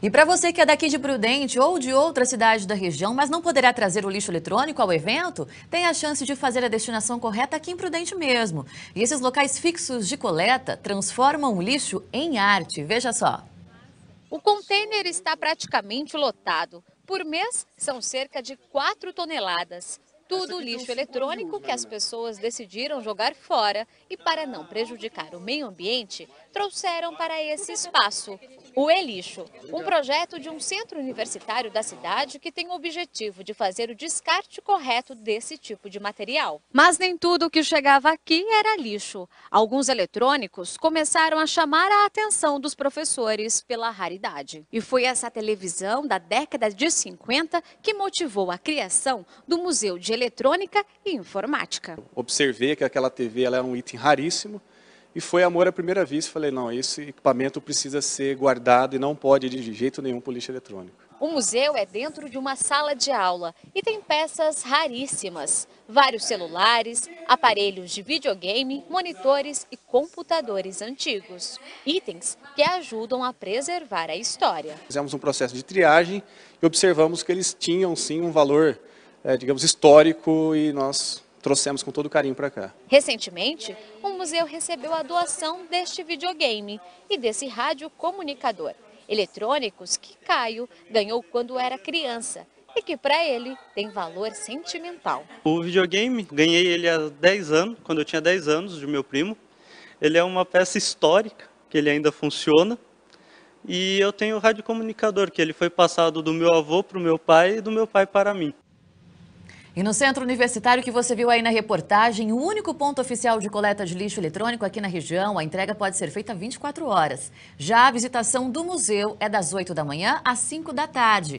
E para você que é daqui de Prudente ou de outra cidade da região, mas não poderá trazer o lixo eletrônico ao evento, tem a chance de fazer a destinação correta aqui em Prudente mesmo. E esses locais fixos de coleta transformam o lixo em arte. Veja só. O container está praticamente lotado. Por mês, são cerca de 4 toneladas. Tudo lixo eletrônico que as pessoas decidiram jogar fora e, para não prejudicar o meio ambiente, trouxeram para esse espaço o Elixo, um projeto de um centro universitário da cidade que tem o objetivo de fazer o descarte correto desse tipo de material. Mas nem tudo que chegava aqui era lixo. Alguns eletrônicos começaram a chamar a atenção dos professores pela raridade. E foi essa televisão da década de 50 que motivou a criação do Museu de Eletrônica e Informática. Observei que aquela TV era um item raríssimo, e foi amor à primeira vista. Falei, não, esse equipamento precisa ser guardado e não pode ir de jeito nenhum para o lixo eletrônico. O museu é dentro de uma sala de aula e tem peças raríssimas. Vários celulares, aparelhos de videogame, monitores e computadores antigos. Itens que ajudam a preservar a história. Fizemos um processo de triagem e observamos que eles tinham sim um valor, é, digamos, histórico e nós trouxemos com todo carinho para cá. Recentemente, o museu recebeu a doação deste videogame e desse rádio comunicador, eletrônicos que Caio ganhou quando era criança e que para ele tem valor sentimental. O videogame, ganhei ele há 10 anos, quando eu tinha 10 anos, de meu primo. Ele é uma peça histórica, que ele ainda funciona. E eu tenho o rádio comunicador que ele foi passado do meu avô para o meu pai e do meu pai para mim. E no centro universitário que você viu aí na reportagem, o único ponto oficial de coleta de lixo eletrônico aqui na região, a entrega pode ser feita 24 horas. Já a visitação do museu é das 8 da manhã às 5 da tarde.